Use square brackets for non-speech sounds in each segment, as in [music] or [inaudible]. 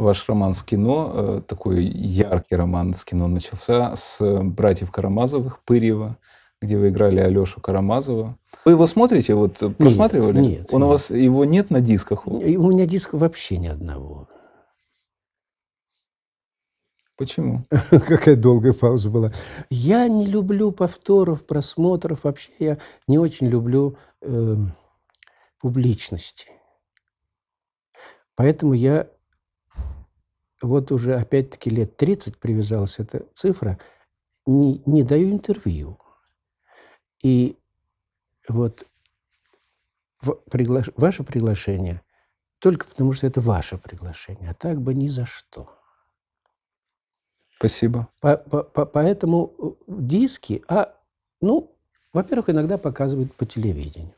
ваш роман с кино, э, такой яркий роман с кино, начался с э, «Братьев Карамазовых», «Пырьева», где вы играли Алешу Карамазова. Вы его смотрите, вот э, просматривали? Нет, нет. Он нет. у вас, его нет на дисках? У меня диска вообще ни одного. Почему? [laughs] Какая долгая пауза была. Я не люблю повторов, просмотров. Вообще я не очень люблю э, публичности. Поэтому я вот уже опять-таки лет 30 привязалась эта цифра, не, не даю интервью. И вот пригла... ваше приглашение только потому, что это ваше приглашение, а так бы ни за что. Спасибо. По -по -по Поэтому э, диски, а, ну, во-первых, иногда показывают по телевидению.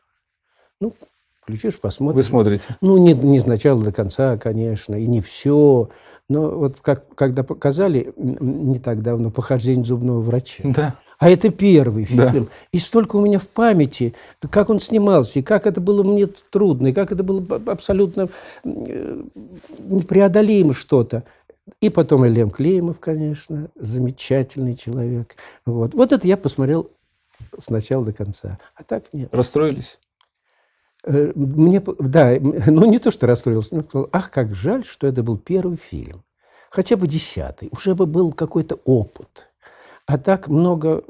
Ну, включишь, посмотришь. Вы смотрите? Ну, не, не с начала до конца, конечно, и не все. Но вот как, когда показали не так давно «Похождение зубного врача», да. а это первый фильм, да. и столько у меня в памяти, как он снимался, и как это было мне трудно, и как это было абсолютно э, непреодолимо что-то. И потом Элем Клеймов, конечно, замечательный человек. Вот. вот это я посмотрел с начала до конца. А так нет. Расстроились? Э, мне, да, [laughs] ну не то, что расстроился, но сказал, ах, как жаль, что это был первый фильм. Хотя бы десятый. Уже бы был какой-то опыт. А так много